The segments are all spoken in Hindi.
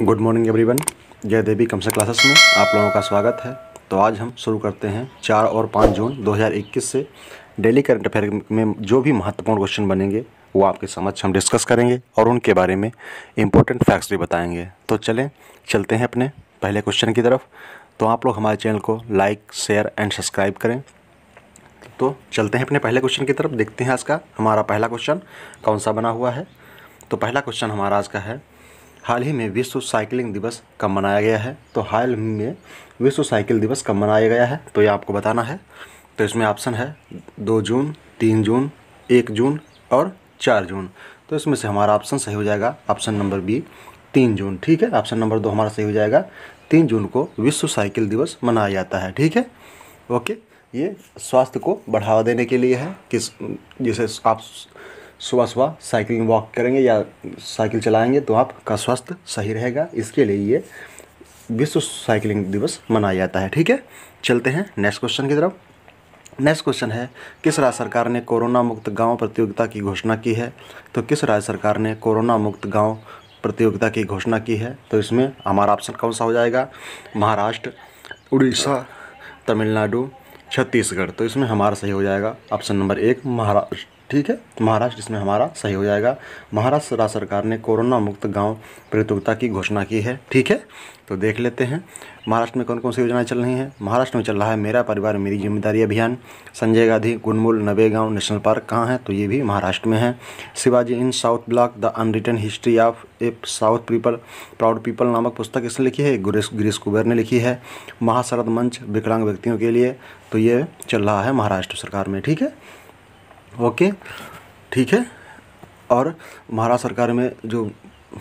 गुड मॉर्निंग एवरीवन जय देवी कमसा क्लासेस में आप लोगों का स्वागत है तो आज हम शुरू करते हैं चार और पाँच जून 2021 से डेली करंट अफेयर में जो भी महत्वपूर्ण क्वेश्चन बनेंगे वो आपके समक्ष हम डिस्कस करेंगे और उनके बारे में इम्पोर्टेंट फैक्ट्स भी बताएंगे तो चलें चलते हैं अपने पहले क्वेश्चन की तरफ तो आप लोग हमारे चैनल को लाइक शेयर एंड सब्सक्राइब करें तो चलते हैं अपने पहले क्वेश्चन की तरफ देखते हैं आज का हमारा पहला क्वेश्चन कौन सा बना हुआ है तो पहला क्वेश्चन हमारा आज का है हाल ही में विश्व साइकिलिंग दिवस कब मनाया गया है तो हाल ही में विश्व साइकिल दिवस कब मनाया गया है तो ये आपको बताना है तो इसमें ऑप्शन है दो जून तीन जून एक जून और चार जून तो इसमें से हमारा ऑप्शन सही हो जाएगा ऑप्शन नंबर बी तीन जून ठीक है ऑप्शन नंबर दो हमारा सही हो जाएगा तीन जून को विश्व साइकिल दिवस मनाया जाता है ठीक है ओके ये स्वास्थ्य को बढ़ावा देने के लिए है किस जिसे आप सुबह सुबह साइकिलिंग वॉक करेंगे या साइकिल चलाएंगे तो आपका स्वास्थ्य सही रहेगा इसके लिए ये विश्व साइकिलिंग दिवस मनाया जाता है ठीक है चलते हैं नेक्स्ट क्वेश्चन की तरफ नेक्स्ट क्वेश्चन है किस राज्य सरकार ने कोरोना मुक्त गांव प्रतियोगिता की घोषणा की है तो किस राज्य सरकार ने कोरोना मुक्त गांव प्रतियोगिता की घोषणा की है तो इसमें हमारा ऑप्शन कौन सा हो जाएगा महाराष्ट्र उड़ीसा तमिलनाडु छत्तीसगढ़ तो इसमें हमारा सही हो जाएगा ऑप्शन नंबर एक महाराष्ट्र ठीक है तो महाराष्ट्र इसमें हमारा सही हो जाएगा महाराष्ट्र राज्य सरकार ने कोरोना मुक्त गांव प्रतियोगिता की घोषणा की है ठीक है तो देख लेते हैं महाराष्ट्र में कौन कौन सी योजनाएं चल रही हैं महाराष्ट्र में चल रहा है मेरा परिवार मेरी जिम्मेदारी अभियान संजय गांधी गुनमुल नवेगांव नेशनल पार्क कहाँ है तो ये भी महाराष्ट्र में है Shivaji in south block the unwritten history of a south people proud people नामक पुस्तक इसने लिखी है गुरेश गिरीश कुबेर ने लिखी है महाशरद मंच विकलांग व्यक्तियों के लिए तो ये चल रहा है महाराष्ट्र सरकार में ठीक है ओके ठीक है और महाराष्ट्र सरकार में जो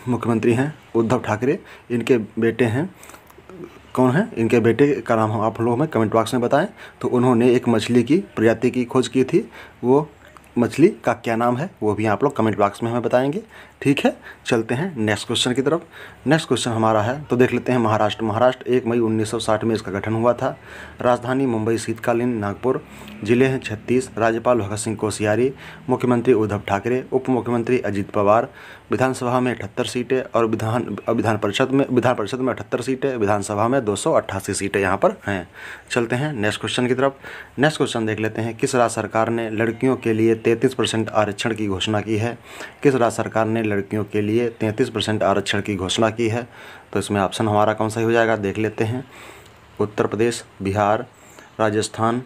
मुख्यमंत्री हैं उद्धव ठाकरे इनके बेटे हैं कौन है इनके बेटे का नाम हम आप लोगों में कमेंट बॉक्स में बताएं तो उन्होंने एक मछली की प्रजाति की खोज की थी वो मछली का क्या नाम है वो भी आप लोग कमेंट बॉक्स में हमें बताएंगे ठीक है चलते हैं नेक्स्ट क्वेश्चन की तरफ नेक्स्ट क्वेश्चन हमारा है तो देख लेते हैं महाराष्ट्र महाराष्ट्र एक मई 1960 में इसका गठन हुआ था राजधानी मुंबई शीतकालीन नागपुर जिले हैं छत्तीस राज्यपाल भगत सिंह कोश्यारी मुख्यमंत्री उद्धव ठाकरे उप मुख्यमंत्री अजीत पवार विधानसभा में अठहत्तर सीटें और विधान विधान परिषद में विधान परिषद में अठहत्तर सीटें विधानसभा में दो सीटें यहाँ पर हैं चलते हैं नेक्स्ट क्वेश्चन की तरफ नेक्स्ट क्वेश्चन देख लेते हैं किस राज्य सरकार ने लड़कियों के लिए तैंतीस आरक्षण की घोषणा की है किस राज्य सरकार ने लड़कियों के लिए 33 परसेंट आरक्षण की घोषणा की है तो इसमें ऑप्शन हमारा कौन सा हो जाएगा देख लेते हैं उत्तर प्रदेश बिहार राजस्थान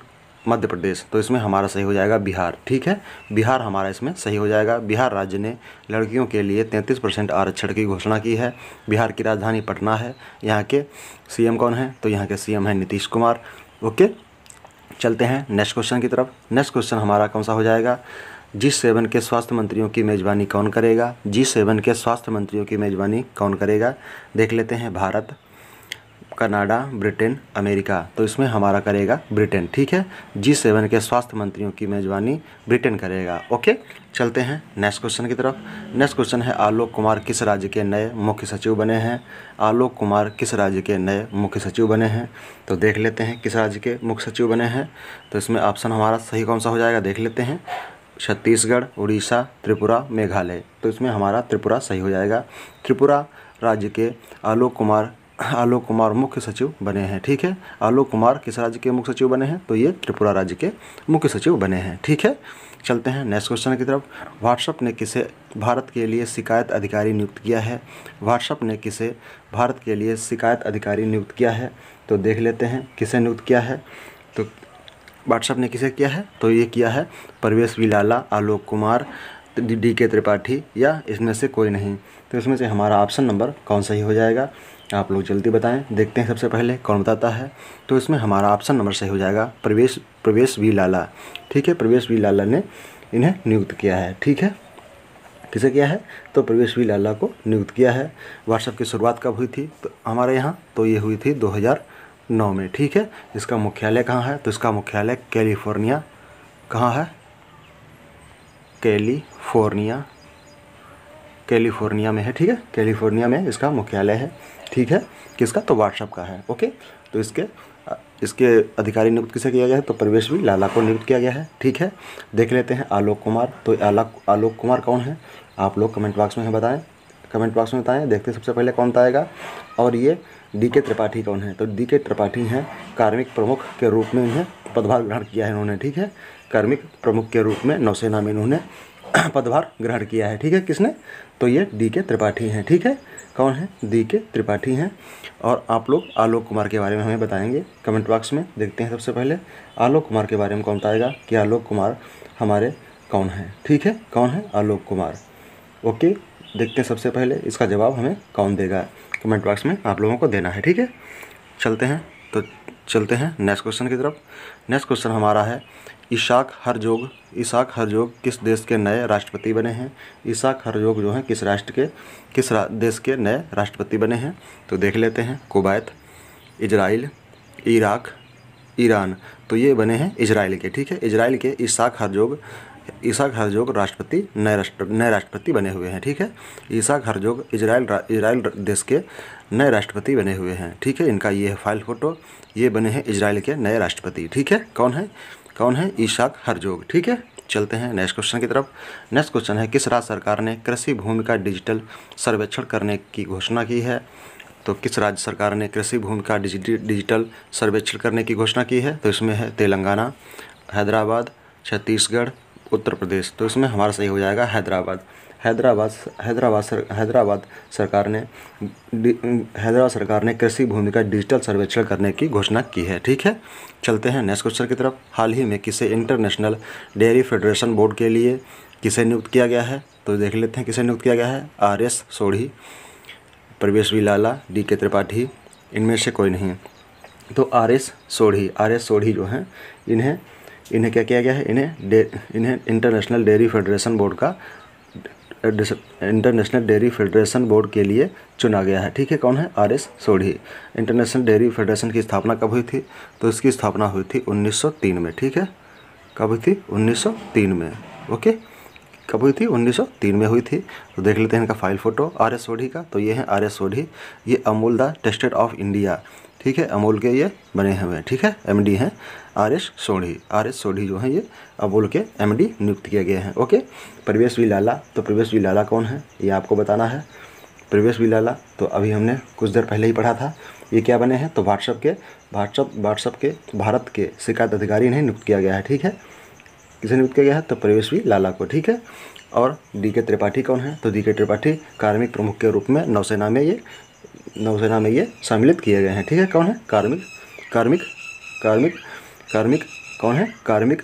मध्य प्रदेश तो इसमें हमारा सही हो जाएगा बिहार ठीक है बिहार हमारा इसमें सही हो जाएगा बिहार राज्य ने लड़कियों के लिए 33 परसेंट आरक्षण की घोषणा की है बिहार की राजधानी पटना है यहाँ के सीएम कौन है तो यहाँ के सीएम हैं नीतीश कुमार ओके चलते हैं नेक्स्ट क्वेश्चन की तरफ नेक्स्ट क्वेश्चन हमारा कौन सा हो जाएगा जी सेवन के स्वास्थ्य मंत्रियों की मेज़बानी कौन करेगा जी सेवन के स्वास्थ्य मंत्रियों की मेज़बानी कौन करेगा देख लेते हैं भारत कनाडा ब्रिटेन अमेरिका तो इसमें हमारा करेगा ब्रिटेन ठीक है जी सेवन के स्वास्थ्य मंत्रियों की मेज़बानी ब्रिटेन करेगा ओके चलते हैं नेक्स्ट क्वेश्चन की तरफ नेक्स्ट क्वेश्चन है आलोक कुमार किस राज्य के नए मुख्य सचिव बने हैं आलोक कुमार किस राज्य के नए मुख्य सचिव बने हैं तो देख लेते हैं किस राज्य के मुख्य सचिव बने हैं तो इसमें ऑप्शन हमारा सही कौन सा हो जाएगा देख लेते हैं छत्तीसगढ़ उड़ीसा त्रिपुरा मेघालय तो इसमें हमारा त्रिपुरा सही हो जाएगा त्रिपुरा राज्य के आलोक कुमार आलोक कुमार मुख्य सचिव बने हैं ठीक है आलोक कुमार किस राज्य के मुख्य सचिव बने हैं तो ये त्रिपुरा राज्य के मुख्य सचिव बने हैं ठीक है चलते हैं नेक्स्ट क्वेश्चन की तरफ व्हाट्सअप ने किसे भारत के लिए शिकायत अधिकारी नियुक्त किया है व्हाट्सअप ने किसे भारत के लिए शिकायत अधिकारी नियुक्त किया है तो देख लेते हैं किसे नियुक्त किया है तो व्हाट्सएप ने किसे किया है तो ये किया है परवेश विलाला आलोक कुमार डी के त्रिपाठी या इसमें से कोई नहीं तो इसमें से हमारा ऑप्शन नंबर कौन सही हो जाएगा आप लोग जल्दी बताएं देखते हैं सबसे पहले कौन बताता है तो इसमें हमारा ऑप्शन नंबर सही हो जाएगा प्रवेश प्रवेश वी लाला ठीक है प्रवेश वी लाला ने इन्हें नियुक्त किया है ठीक है किसे किया है तो प्रवेश वी लाला को नियुक्त किया है व्हाट्सएप की शुरुआत कब हुई थी तो हमारे यहाँ तो ये हुई थी दो नौ में ठीक है इसका मुख्यालय कहाँ है तो इसका मुख्यालय कैलिफोर्निया कहाँ है कैलिफोर्निया कैलिफोर्निया में है ठीक है कैलिफोर्निया में इसका मुख्यालय है ठीक है किसका तो व्हाट्सअप का है ओके तो इसके इसके अधिकारी नियुक्त किसे किया गया है तो प्रवेश भी लाला को नियुक्त किया गया है ठीक है देख लेते हैं आलोक कुमार तो आलोक आलोक कुमार कौन है आप लोग कमेंट बॉक्स में बताएं कमेंट बॉक्स में बताएं देखते सबसे पहले कौन आएगा और ये डी के त्रिपाठी कौन है तो डी के त्रिपाठी हैं कार्मिक प्रमुख के रूप में इन्हें पदभार ग्रहण किया है इन्होंने ठीक है कार्मिक प्रमुख के रूप में नौसेना में इन्होंने पदभार ग्रहण किया है ठीक है किसने तो ये डी के त्रिपाठी हैं ठीक है कौन है डी के त्रिपाठी हैं और आप लोग आलोक कुमार के बारे में हमें बताएंगे कमेंट बॉक्स में देखते हैं सबसे पहले आलोक कुमार के बारे में कौन बताएगा कि आलोक कुमार हमारे कौन है ठीक है कौन है आलोक कुमार ओके देखते हैं सबसे पहले इसका जवाब हमें कौन देगा कमेंट बॉक्स में आप लोगों को देना है ठीक है चलते हैं तो चलते हैं नेक्स्ट क्वेश्चन की तरफ नेक्स्ट क्वेश्चन हमारा है इशाक हरजोग हर हरजोग किस देश के नए राष्ट्रपति बने हैं हर हरजोग जो हैं किस राष्ट्र के किस रा, देश के नए राष्ट्रपति बने हैं तो देख लेते हैं कुवैत इजराइल इराक़ ईरान तो ये बने हैं इजराइल के ठीक है इजराइल के हर हरजोग ईसाक हरजोग राष्ट्रपति नए राष्ट्र नए राष्ट्रपति बने हुए हैं ठीक है ईसाक हरजोग इजराइल इजराइल देश के नए राष्ट्रपति बने हुए हैं ठीक है इनका ये है फाइल फ़ोटो ये बने हैं इजराइल के नए राष्ट्रपति ठीक है कौन है कौन है ईशाक हरजोग ठीक है चलते हैं नेक्स्ट क्वेश्चन की तरफ नेक्स्ट क्वेश्चन है किस राज्य सरकार ने कृषि भूमि का डिजिटल सर्वेक्षण करने की घोषणा की है तो किस राज्य सरकार ने कृषि भूमि का डिजिटल सर्वेक्षण करने की घोषणा की है तो इसमें है तेलंगाना हैदराबाद छत्तीसगढ़ उत्तर प्रदेश तो इसमें हमारा सही हो जाएगा हैदराबाद हैदराबाद हैदराबाद सर, हैदराबाद सरकार ने हैदराबाद सरकार ने कृषि भूमि का डिजिटल सर्वेक्षण करने की घोषणा की है ठीक है चलते हैं नेक्स्ट क्वेश्चन की तरफ हाल ही में किसे इंटरनेशनल डेयरी फेडरेशन बोर्ड के लिए किसे नियुक्त किया गया है तो देख लेते हैं किसे नियुक्त किया गया है आर एस सोढ़ी प्रवेश वी लाला डी के त्रिपाठी इनमें से कोई नहीं तो R S Sodhi R S Sodhi जो हैं इन्हें इन्हें क्या किया गया है इन्हें इन्हें इंटरनेशनल डेयरी फेडरेशन बोर्ड का इंटरनेशनल डेयरी फेडरेशन बोर्ड के लिए चुना गया है ठीक है कौन है R S Sodhi international dairy federation की स्थापना कब हुई थी तो इसकी स्थापना हुई थी 1903 में ठीक है कब हुई थी 1903 में ओके कब हुई थी 1903 में हुई थी तो देख लेते हैं इनका file photo R S Sodhi का तो ये है आर एस सोढ़ी ये Amul the tested of India ठीक है अमूल के ये बने हुए हैं ठीक है एम डी हैं R S Sodhi R S Sodhi जो है ये अमूल के एम डी नियुक्त किए गए हैं ओके प्रवेश वी लाला तो प्रवेश वी लाला कौन है ये आपको बताना है प्रवेश वी लाला तो अभी हमने कुछ देर पहले ही पढ़ा था ये क्या बने हैं तो व्हाट्सअप के व्हाट्सअप व्हाट्सअप के भारत के शिकायत अधिकारी इन्हें नियुक्त किया गया है ठीक है किसे नियुक्त किया गया है तो प्रवेश वी लाला को ठीक है और डी के त्रिपाठी कौन है तो डी के त्रिपाठी कार्मिक प्रमुख के रूप में नौसेना में ये नौसेना में ये सम्मिलित किए गए हैं ठीक है कौन है कार्मिक कार्मिक कार्मिक कार्मिक कौन है कार्मिक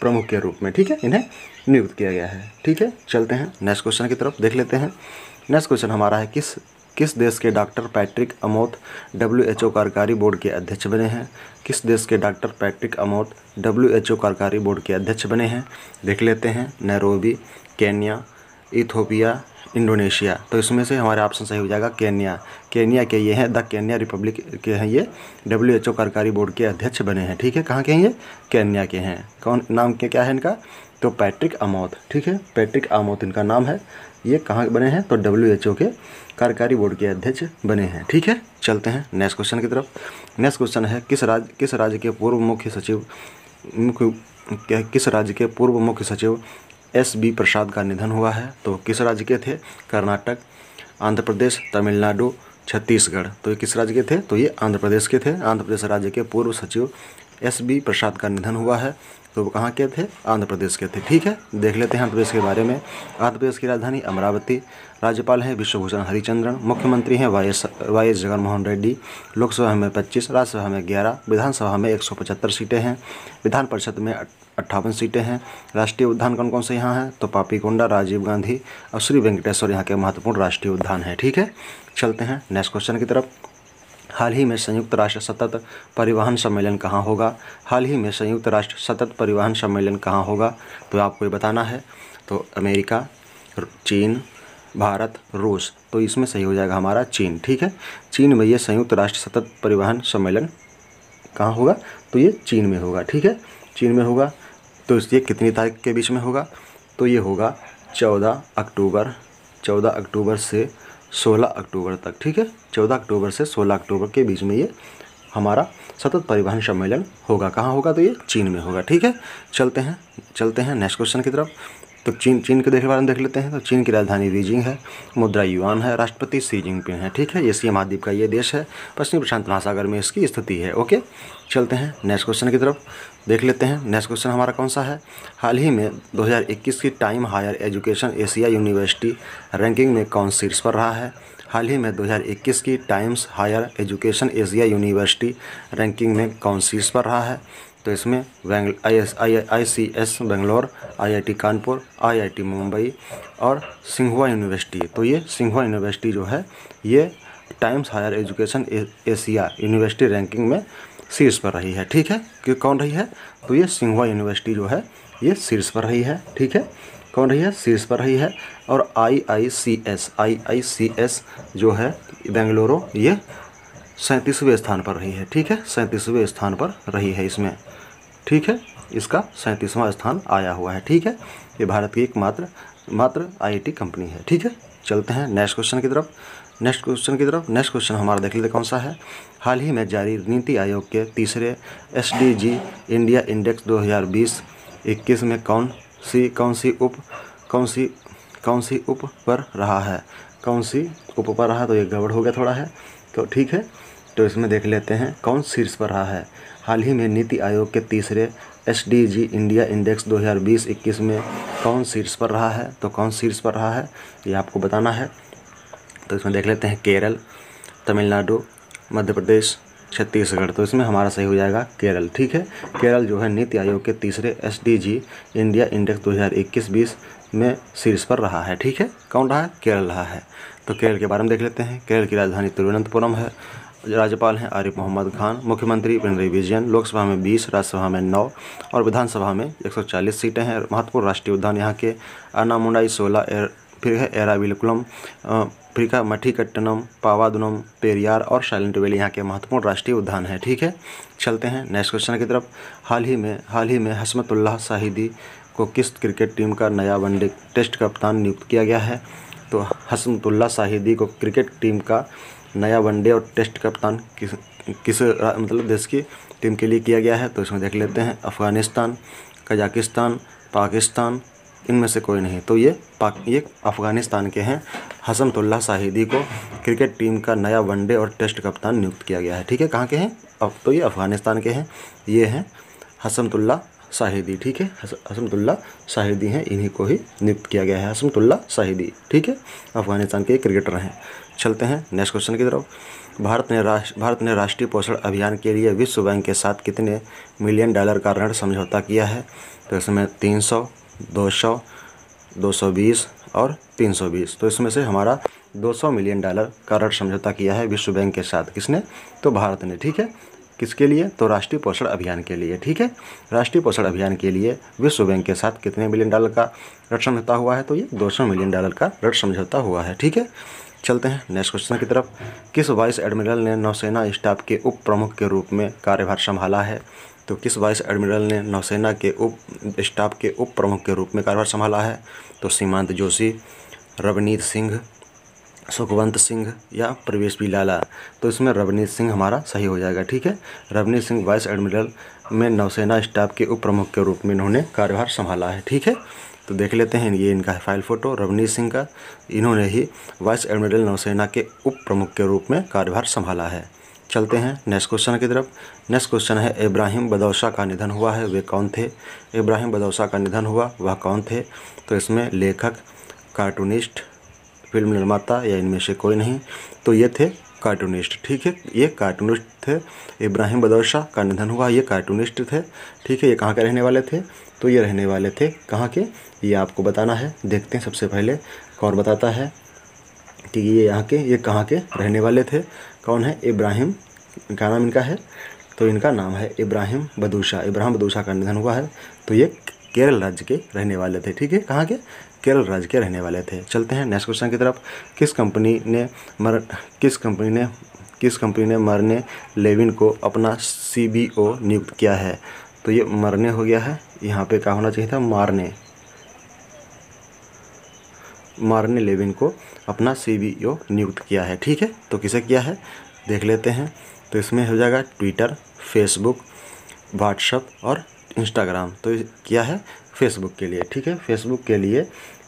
प्रमुख के रूप में ठीक है इन्हें नियुक्त किया गया है ठीक है चलते हैं नेक्स्ट क्वेश्चन की तरफ देख लेते हैं नेक्स्ट क्वेश्चन हमारा है किस किस देश के डॉक्टर पैट्रिक अमोथ एच कार्यकारी बोर्ड के अध्यक्ष बने हैं किस देश के डॉक्टर पैट्रिक अमोथ एच कार्यकारी बोर्ड के अध्यक्ष बने हैं देख लेते हैं नैरोबी केन्या इथोपिया इंडोनेशिया तो इसमें से हमारा ऑप्शन सही हो जाएगा केन्या केन्या के ये हैं द केन्या रिपब्लिक के हैं ये डब्ल्यू एच ओ कार्यकारी बोर्ड के अध्यक्ष बने हैं ठीक है कहाँ के हैं ये केन्या के हैं कौन नाम के क्या है इनका तो पैट्रिक अमोथ ठीक है पैट्रिक अमोथ इनका नाम है ये कहाँ बने हैं तो डब्ल्यू एच ओ के कार्यकारी बोर्ड के अध्यक्ष बने हैं ठीक है चलते हैं नेक्स्ट क्वेश्चन की तरफ नेक्स्ट क्वेश्चन है किस राज्य किस राज्य के पूर्व मुख्य सचिव मुख्य किस राज्य के पूर्व मुख्य सचिव एस बी प्रसाद का निधन हुआ है तो किस राज्य के थे कर्नाटक आंध्र प्रदेश तमिलनाडु छत्तीसगढ़ तो ये किस राज्य के थे तो ये आंध्र प्रदेश के थे आंध्र प्रदेश राज्य के पूर्व सचिव एस बी प्रसाद का निधन हुआ है तो वो कहाँ के थे आंध्र प्रदेश के थे ठीक है देख लेते हैं आंध्र प्रदेश के बारे में आंध्र प्रदेश की राजधानी अमरावती राज्यपाल हैं विश्वभूषण हरिचंद्रन मुख्यमंत्री हैं Y S Y S Reddy Lok Sabha में 25 राज्यसभा में 11 विधानसभा में 175 सीटें हैं विधान परिषद में अट्ठावन सीटें हैं राष्ट्रीय उद्यान कौन कौन से यहाँ हैं तो पापीकोंडा राजीव गांधी और श्री वेंकटेश्वर यहाँ के महत्वपूर्ण राष्ट्रीय उद्यान है ठीक है चलते हैं नेक्स्ट क्वेश्चन की तरफ हाल ही में संयुक्त राष्ट्र सतत परिवहन सम्मेलन कहाँ होगा हाल ही में संयुक्त राष्ट्र सतत परिवहन सम्मेलन कहाँ होगा तो आपको ये बताना है तो अमेरिका चीन भारत रूस तो इसमें सही हो जाएगा हमारा चीन ठीक है चीन में ये संयुक्त राष्ट्र सतत परिवहन सम्मेलन कहाँ होगा तो ये चीन में होगा ठीक है चीन में होगा तो इसलिए कितनी तारीख के बीच में होगा तो ये होगा चौदह अक्टूबर चौदह अक्टूबर से सोलह अक्टूबर तक ठीक है चौदह अक्टूबर से सोलह अक्टूबर के बीच में ये हमारा सतत परिवहन सम्मेलन होगा कहाँ होगा तो ये चीन में होगा ठीक है चलते हैं चलते हैं नेक्स्ट क्वेश्चन की तरफ तो चीन चीन के देख बारे में देख लेते हैं तो चीन की राजधानी बीजिंग है मुद्रा युआन है राष्ट्रपति सी जिनपिंग है ठीक है एशिया महाद्वीप का ये देश है पश्चिमी प्रशांत महासागर में इसकी स्थिति है ओके चलते हैं नेक्स्ट क्वेश्चन की तरफ देख लेते हैं नेक्स्ट क्वेश्चन हमारा कौन सा है हाल ही में 2021 की time higher education Asia university ranking में कौन शीर्ष पर रहा है हाल ही में 2021 की Times higher education Asia university ranking में कौन शीर्ष पर रहा है तो इसमें I S I I C S Bangalore I Kanpur I Mumbai और सिंघुआ यूनिवर्सिटी तो ये सिंघुआ यूनिवर्सिटी जो है ये Times higher education Asia university ranking में शीर्ष पर रही है ठीक है कि कौन रही है तो ये सिंघवा यूनिवर्सिटी जो है ये शीर्ष पर रही है ठीक है कौन रही है शीर्ष पर रही है और आई I C S I I C S जो है बेंगलुरु ये सैंतीसवें स्थान पर रही है ठीक है सैंतीसवें स्थान पर रही है इसमें ठीक है इसका सैंतीसवां स्थान आया हुआ है ठीक है ये भारत की एकमात्र मात्र आई कंपनी है ठीक है चलते हैं नेक्स्ट क्वेश्चन की तरफ नेक्स्ट क्वेश्चन की तरफ नेक्स्ट क्वेश्चन हमारा देख लेते कौन सा है हाल ही में जारी नीति आयोग के तीसरे एस इंडिया इंडेक्स 2020-21 में कौन सी कौन सी उप कौन सी कौन सी उप पर रहा है कौन सी उप पर रहा तो ये गड़बड़ हो गया थोड़ा है तो ठीक है तो इसमें देख लेते हैं कौन शीर्ष पर रहा है हाल ही में नीति आयोग के तीसरे एस इंडिया इंडेक्स 2020-21 में कौन शीर्ष पर रहा है तो कौन शीर्ष पर रहा है ये आपको बताना है तो इसमें देख लेते हैं केरल तमिलनाडु मध्य प्रदेश छत्तीसगढ़ तो इसमें हमारा सही हो जाएगा केरल ठीक है केरल जो है नीति आयोग के तीसरे एस इंडिया इंडेक्स 2021-20 में शीर्ष पर रहा है ठीक है कौन रहा है केरल रहा है तो केरल के बारे में देख लेते हैं केरल की राजधानी तिरुवनंतपुरम है राज्यपाल हैं आरिफ मोहम्मद खान मुख्यमंत्री पिनरई विजयन लोकसभा में 20 राज्यसभा में 9 और विधानसभा में 140 सीटें हैं महत्वपूर्ण राष्ट्रीय उद्यान यहाँ के अन्नामुंडाई सोला एयर फिर है एराविलकुलम फिर का कट्टनम पावादुनम पेरियार और साइलेंट वैली यहाँ के महत्वपूर्ण राष्ट्रीय उद्यान है ठीक है चलते हैं नेक्स्ट क्वेश्चन की तरफ हाल ही में हाल ही में हसमतुल्लाह साहिदी को किस क्रिकेट टीम का नया वनडे टेस्ट कप्तान नियुक्त किया गया है तो हसमतुल्ला साहिदी को क्रिकेट टीम का नया वनडे और टेस्ट कप्तान किस किस मतलब देश की टीम के लिए किया गया है तो इसमें देख लेते हैं अफ़गानिस्तान कजाकिस्तान पाकिस्तान इनमें से कोई नहीं तो ये पाक ये अफ़गानिस्तान के हैं हसमतुल्ला साहिदी को क्रिकेट टीम का नया वनडे और टेस्ट कप्तान नियुक्त किया गया है ठीक है कहाँ के हैं अब तो ये अफ़गानिस्तान के हैं ये हैं हसमतुल्ला साहिदी ठीक है हसमतुल्ला साहिदी हैं इन्हीं को ही नियुक्त किया गया है हसमतुल्ला साहिदी ठीक है अफ़गानिस्तान के क्रिकेटर हैं चलते हैं नेक्स्ट क्वेश्चन की तरफ भारत ने राष्ट्र भारत ने राष्ट्रीय पोषण अभियान के लिए विश्व बैंक के साथ कितने मिलियन डॉलर का ऋण समझौता किया है तो इसमें तीन सौ 200, 220 और 320 तो इसमें से हमारा 200 मिलियन डॉलर का ऋण समझौता किया है विश्व बैंक के साथ किसने तो भारत ने ठीक है किसके लिए तो राष्ट्रीय पोषण अभियान के लिए ठीक है राष्ट्रीय पोषण अभियान के लिए विश्व बैंक के साथ कितने मिलियन डॉलर का ऋण समझौता हुआ है तो ये 200 मिलियन डॉलर का ऋण समझौता हुआ है ठीक है चलते हैं नेक्स्ट क्वेश्चन की तरफ किस वाइस एडमिरल ने नौसेना स्टाफ के उप प्रमुख के रूप में कार्यभार संभाला है तो किस वाइस एडमिरल ने नौसेना के उप स्टाफ के उप प्रमुख के रूप में कार्यभार संभाला है तो सीमांत जोशी रवनीत सिंह सुखवंत सिंह या प्रवेश पी लाला तो इसमें रवनीत सिंह हमारा सही हो जाएगा ठीक है रवनीत सिंह वाइस एडमिरल में नौसेना स्टाफ के उप प्रमुख के रूप में इन्होंने कार्यभार संभाला है ठीक है तो देख लेते हैं ये इनका है फाइल फ़ोटो रवनीत सिंह का इन्होंने ही वाइस एडमिरल नौसेना के उप प्रमुख के रूप में कार्यभार संभाला है चलते हैं नेक्स्ट क्वेश्चन की तरफ नेक्स्ट क्वेश्चन है इब्राहिम बदौशा का निधन हुआ है वे कौन थे इब्राहिम बदौशा का निधन हुआ वह कौन थे तो इसमें लेखक कार्टूनिस्ट फिल्म निर्माता या इनमें से कोई नहीं तो ये थे कार्टूनिस्ट ठीक है ये कार्टूनिस्ट थे इब्राहिम बदौशा का निधन हुआ ये कार्टूनिस्ट थे ठीक है ये कहाँ के रहने वाले थे तो ये रहने वाले थे कहाँ के ये आपको बताना है देखते हैं सबसे पहले कौन बताता है कि ये यहाँ के ये कहाँ के रहने वाले थे कौन है इब्राहिम क्या नाम इनका है तो इनका नाम है इब्राहिम बदूशा इब्राहिम बदूशा का निधन हुआ है तो ये केरल राज्य के रहने वाले थे ठीक है कहाँ के केरल राज्य के रहने वाले थे चलते हैं नेक्स्ट क्वेश्चन की तरफ किस कंपनी ने मर किस कंपनी ने किस कंपनी ने मरने लेविन को अपना सी नियुक्त किया है तो ये मरने हो गया है यहाँ पे क्या होना चाहिए था मारने मारने लेविन को अपना सी नियुक्त किया है ठीक है तो किसे किया है देख लेते हैं तो इसमें हो जाएगा ट्विटर फेसबुक व्हाट्सअप और इंस्टाग्राम तो किया है फेसबुक के लिए ठीक है फेसबुक के लिए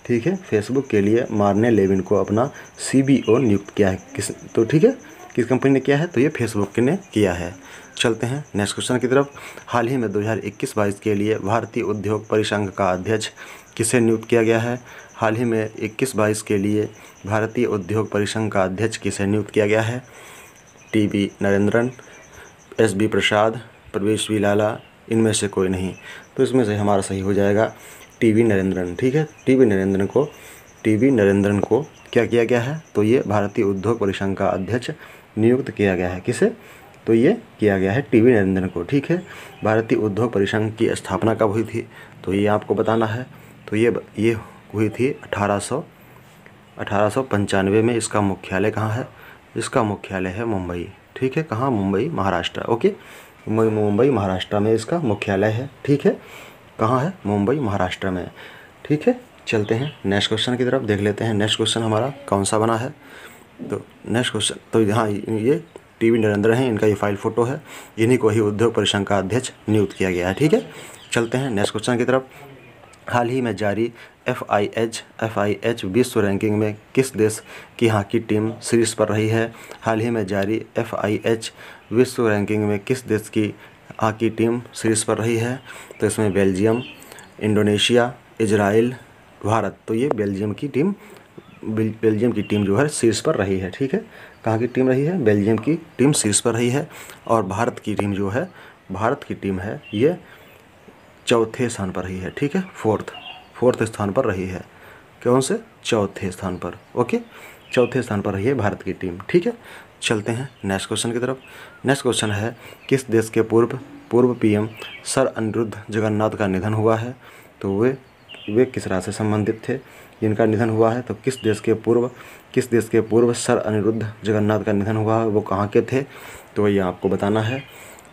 ठीक है फेसबुक के लिए मारने लेविन को अपना सी नियुक्त किया है किस तो ठीक है किस कंपनी ने किया है तो ये फेसबुक ने किया है चलते हैं नेक्स्ट क्वेश्चन की तरफ हाल ही में 2021-22 के लिए भारतीय उद्योग परिसंघ का अध्यक्ष किसे नियुक्त किया गया है हाल ही में इक्कीस बाईस के लिए भारतीय उद्योग परिसंघ का अध्यक्ष किसे नियुक्त किया गया है T B Narendran S B Prasad Pravesh V लाला इनमें से कोई नहीं तो इसमें से हमारा सही हो जाएगा टी वी नरेंद्रन ठीक है टी वी नरेंद्रन को टी वी नरेंद्रन को क्या किया गया है तो ये भारतीय उद्योग परिसंघ का अध्यक्ष नियुक्त किया गया है किसे तो ये किया गया है टीवी नरेंद्रन को ठीक है भारतीय उद्योग परिसंघ की स्थापना कब हुई थी तो ये आपको बताना है तो ये ये हुई थी अठारह सौ अठारह सौ पंचानवे में इसका मुख्यालय कहाँ है इसका मुख्यालय है मुंबई ठीक है कहाँ मुंबई महाराष्ट्र ओके मुंबई महाराष्ट्र में इसका मुख्यालय है ठीक है कहाँ है मुंबई महाराष्ट्र में ठीक है चलते हैं नेक्स्ट क्वेश्चन की तरफ देख लेते हैं नेक्स्ट क्वेश्चन हमारा कौन सा बना है तो नेक्स्ट क्वेश्चन तो यहाँ ये टी वी नरेंद्र हैं इनका ये फाइल फ़ोटो है इन्हीं को ही उद्योग परिसंघ का अध्यक्ष नियुक्त किया गया है ठीक है चलते हैं नेक्स्ट क्वेश्चन की तरफ हाल ही में जारी F I H F I H विश्व रैंकिंग में किस देश की हॉकी टीम शीर्ष पर रही है हाल ही में जारी एफ आई एच विश्व रैंकिंग में किस देश की हॉकी टीम शीर्ष पर रही है तो इसमें बेल्जियम इंडोनेशिया इजराइल भारत तो ये बेल्जियम की टीम बेल्जियम की टीम जो है शीर्ष पर रही है ठीक है कहाँ की टीम रही है बेल्जियम की टीम शीर्ष पर रही है और भारत की टीम जो है भारत की टीम है ये चौथे स्थान पर रही है ठीक है फोर्थ फोर्थ स्थान पर रही है कौन से चौथे स्थान पर ओके चौथे स्थान पर रही है भारत की टीम ठीक है चलते हैं नेक्स्ट क्वेश्चन की तरफ नेक्स्ट क्वेश्चन है किस देश के पूर्व पूर्व पीएम सर अनिरुद्ध जगन्नाथ का निधन हुआ है तो वे वे किस राज्य से संबंधित थे जिनका निधन हुआ है तो किस देश के पूर्व किस देश के पूर्व सर अनिरुद्ध जगन्नाथ का निधन हुआ है वो कहाँ के थे तो ये आपको बताना है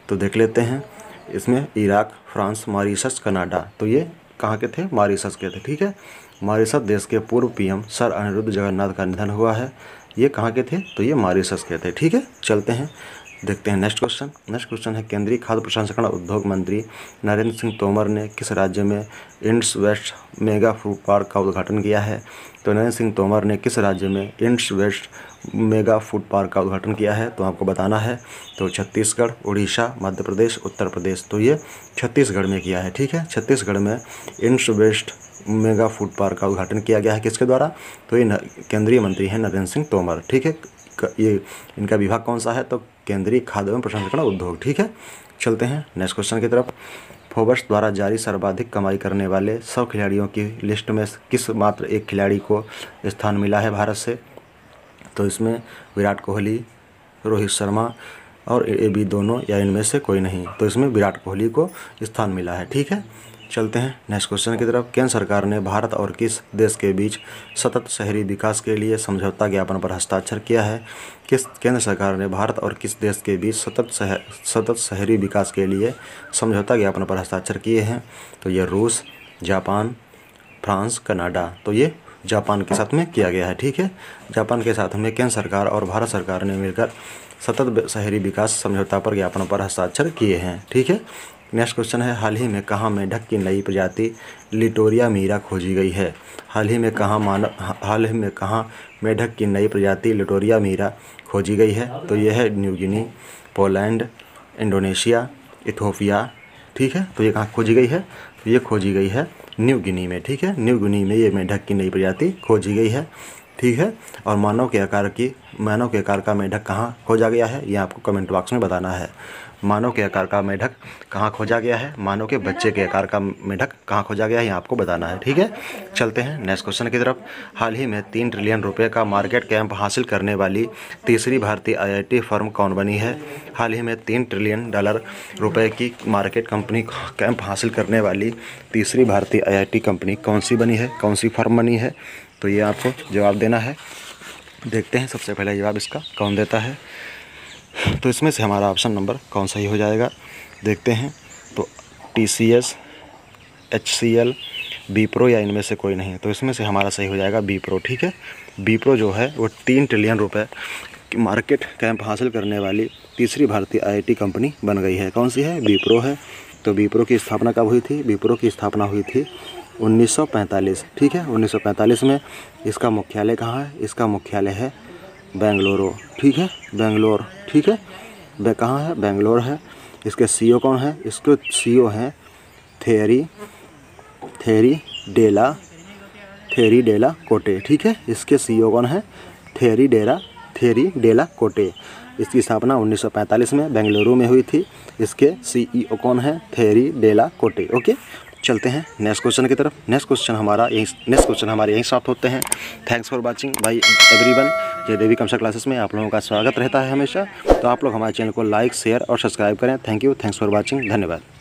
तो देख लेते हैं इसमें इराक फ्रांस मॉरीशस कनाडा तो ये कहाँ के थे मॉरीशस के थे ठीक है मॉरीशस देश के पूर्व पीएम सर अनिरुद्ध जगन्नाथ का निधन हुआ है ये कहाँ के थे तो ये मॉरीशस के थे ठीक है चलते हैं देखते हैं नेक्स्ट क्वेश्चन नेक्स्ट क्वेश्चन है केंद्रीय खाद्य प्रसंस्करण उद्योग मंत्री नरेंद्र सिंह तोमर ने किस राज्य में Indus west mega food park का उद्घाटन किया है तो नरेंद्र सिंह तोमर ने किस राज्य में Indus west mega food park का उद्घाटन किया है तो आपको बताना है तो छत्तीसगढ़ उड़ीसा मध्य प्रदेश उत्तर प्रदेश तो ये छत्तीसगढ़ में किया है ठीक है छत्तीसगढ़ में Indus west mega food park का उद्घाटन किया गया है किसके द्वारा तो ये केंद्रीय मंत्री हैं नरेंद्र सिंह तोमर ठीक है ये इनका विभाग कौन सा है तो केंद्रीय खाद्य एवं प्रसंस्करण उद्योग ठीक है चलते हैं नेक्स्ट क्वेश्चन की तरफ फोबर्स द्वारा जारी सर्वाधिक कमाई करने वाले सौ खिलाड़ियों की लिस्ट में किस मात्र एक खिलाड़ी को स्थान मिला है भारत से तो इसमें विराट कोहली रोहित शर्मा और ए बी दोनों या इनमें से कोई नहीं तो इसमें विराट कोहली को स्थान मिला है ठीक है चलते हैं नेक्स्ट क्वेश्चन की तरफ केंद्र सरकार ने भारत और किस देश के बीच सतत शहरी विकास के लिए समझौता ज्ञापन पर हस्ताक्षर किया है किस केंद्र सरकार ने भारत और किस देश के बीच सतत शहर सतत शहरी विकास के लिए समझौता ज्ञापन पर हस्ताक्षर किए हैं तो यह रूस जापान फ्रांस कनाडा तो ये जापान के साथ में किया गया है ठीक है जापान के साथ में केंद्र सरकार और भारत सरकार ने मिलकर सतत शहरी विकास समझौता पर ज्ञापन पर हस्ताक्षर किए हैं ठीक है नेक्स्ट क्वेश्चन है हाल ही में कहाँ मेंढक की नई प्रजाति लिटोरिया मीरा खोजी गई है हाल ही में कहाँ मानव हाल ही में कहाँ मेंढक की नई प्रजाति लिटोरिया मीरा खोजी गई है तो यह है न्यूगिनी पोलैंड इंडोनेशिया इथोपिया ठीक है तो ये कहाँ खोजी गई है तो ये खोजी गई है न्यू गिनी में ठीक है न्यू गिनी में ये मेंढक की नई प्रजाति खोजी गई है ठीक है और मानव के आकार की मानव के आकार का मेंढक कहाँ खोजा गया है ये आपको कमेंट बॉक्स में बताना है मानव के आकार का मेढक कहाँ खोजा गया है मानव के बच्चे के आकार का मेढक कहाँ खोजा गया है ये आपको बताना है ठीक है चलते हैं नेक्स्ट क्वेश्चन की तरफ हाल ही में तीन ट्रिलियन रुपये का मार्केट कैंप हासिल करने वाली तीसरी भारतीय आई फर्म कौन बनी है हाल ही में तीन ट्रिलियन डॉलर रुपये की मार्केट कंपनी कैंप हासिल करने वाली तीसरी भारतीय आई कंपनी कौन सी बनी है कौन सी फर्म बनी है तो ये आपको जवाब देना है देखते हैं सबसे पहले जवाब इसका कौन देता है तो इसमें से हमारा ऑप्शन नंबर कौन सा ही हो जाएगा देखते हैं तो T C S H C L Wipro या इनमें से कोई नहीं है तो इसमें से हमारा सही हो जाएगा बी प्रो ठीक है बी प्रो जो है वो तीन ट्रिलियन रुपए की मार्केट कैंप हासिल करने वाली तीसरी भारतीय आईटी कंपनी बन गई है कौन सी है बी प्रो है तो बी प्रो की स्थापना कब हुई थी बी प्रो की स्थापना हुई थी 1945 ठीक है 1945 में इसका मुख्यालय कहाँ है इसका मुख्यालय है बेंगलुरु ठीक है बेंगलोर ठीक है वह कहाँ है बेंगलोर है इसके सीईओ कौन है इसके सीईओ हैं Thierry Thierry Della Thierry Della Cote ठीक है इसके सीईओ कौन है थेरी डेरा थेरी डेला कोटे इसकी स्थापना 1945 में बेंगलुरु में हुई थी इसके सीईओ कौन है थेरी डेला कोटे ओके चलते हैं नेक्स्ट क्वेश्चन की तरफ नेक्स्ट क्वेश्चन हमारा यहीं नेक्स्ट क्वेश्चन हमारे यहीं समाप्त होते हैं thanks for watching bye everyone जय देवी कमसा क्लासेस में आप लोगों का स्वागत रहता है हमेशा तो आप लोग हमारे चैनल को लाइक शेयर और सब्सक्राइब करें thank you thanks for watching धन्यवाद